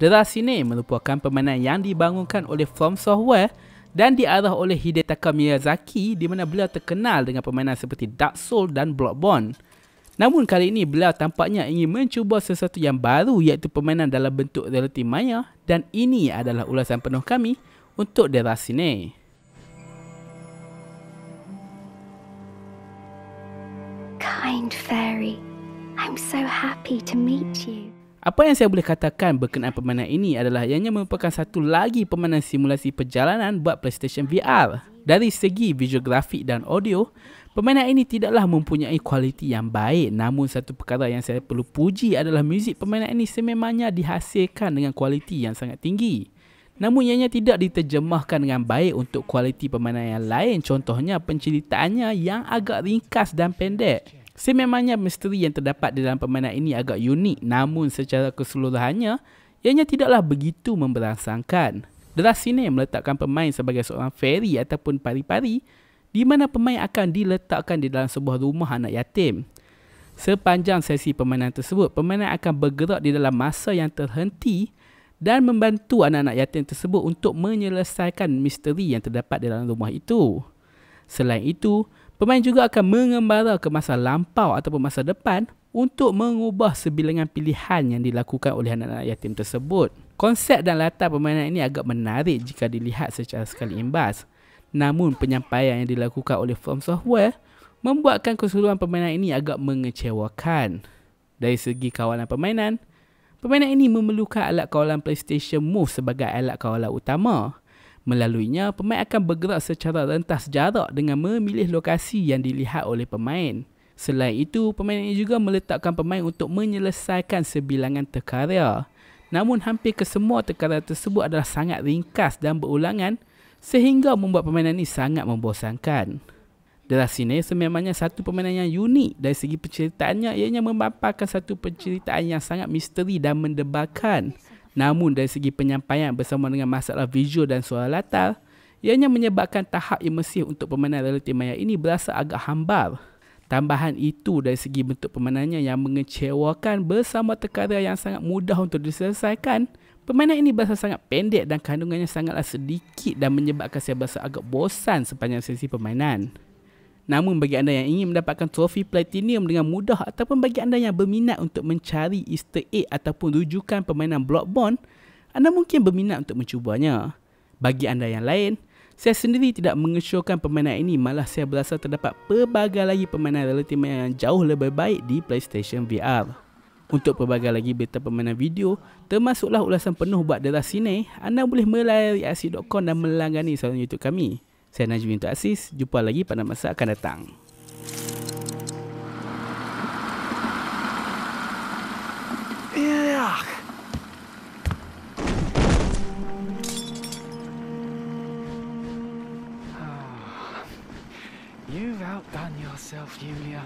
Deras ini merupakan permainan yang dibangunkan oleh From Software dan diarah oleh Hidetaka Miyazaki di mana beliau terkenal dengan permainan seperti Dark Souls dan Bloodborne. Namun kali ini beliau tampaknya ingin mencuba sesuatu yang baru iaitu permainan dalam bentuk realiti maya dan ini adalah ulasan penuh kami untuk Deras ini. Kind fairy, I'm so happy to meet you. Apa yang saya boleh katakan berkenaan permainan ini adalah ianya merupakan satu lagi permainan simulasi perjalanan buat PlayStation VR. Dari segi visual grafik dan audio, permainan ini tidaklah mempunyai kualiti yang baik. Namun satu perkara yang saya perlu puji adalah muzik permainan ini sememangnya dihasilkan dengan kualiti yang sangat tinggi. Namun ianya tidak diterjemahkan dengan baik untuk kualiti permainan yang lain. Contohnya penceritaannya yang agak ringkas dan pendek. Sememangnya misteri yang terdapat dalam permainan ini agak unik namun secara keseluruhannya ianya tidaklah begitu memberangsangkan. Dalam sini meletakkan pemain sebagai seorang fairy ataupun pari-pari di mana pemain akan diletakkan di dalam sebuah rumah anak yatim. Sepanjang sesi permainan tersebut, pemain akan bergerak di dalam masa yang terhenti dan membantu anak-anak yatim tersebut untuk menyelesaikan misteri yang terdapat dalam rumah itu. Selain itu, Pemain juga akan mengembara ke masa lampau ataupun masa depan untuk mengubah sebilangan pilihan yang dilakukan oleh anak-anak yatim tersebut. Konsep dan latar permainan ini agak menarik jika dilihat secara sekali imbas. Namun penyampaian yang dilakukan oleh From Software membuatkan keseluruhan permainan ini agak mengecewakan. Dari segi kawalan permainan, permainan ini memerlukan alat kawalan PlayStation Move sebagai alat kawalan utama. Melaluinya, pemain akan bergerak secara rentas jarak dengan memilih lokasi yang dilihat oleh pemain. Selain itu, pemain ini juga meletakkan pemain untuk menyelesaikan sebilangan terkarya. Namun hampir kesemua terkarya tersebut adalah sangat ringkas dan berulangan sehingga membuat permainan ini sangat membosankan. Dalam sini sememangnya satu permainan yang unik dari segi penceritaannya ianya memaparkan satu penceritaan yang sangat misteri dan mendebarkan. Namun dari segi penyampaian bersama dengan masalah visual dan suara latar, ianya menyebabkan tahap imersif untuk permainan realiti maya ini berasa agak hambar. Tambahan itu dari segi bentuk permainannya yang mengecewakan bersama perkara yang sangat mudah untuk diselesaikan, permainan ini berasa sangat pendek dan kandungannya sangatlah sedikit dan menyebabkan saya berasa agak bosan sepanjang sesi permainan. Namun bagi anda yang ingin mendapatkan trofi platinum dengan mudah ataupun bagi anda yang berminat untuk mencari easter egg ataupun rujukan permainan Bond, anda mungkin berminat untuk mencubanya. Bagi anda yang lain, saya sendiri tidak mengesyorkan permainan ini malah saya berasa terdapat pelbagai lagi permainan relatif yang jauh lebih baik di PlayStation VR. Untuk pelbagai lagi beta permainan video, termasuklah ulasan penuh buat Deras sini, anda boleh melalui aksi.com dan melanggani saluran YouTube kami. Saya Najmi untuk Asis. Jumpa lagi pada masa akan datang. Yeah. Ya, ya. You've outdone yourself, Julia.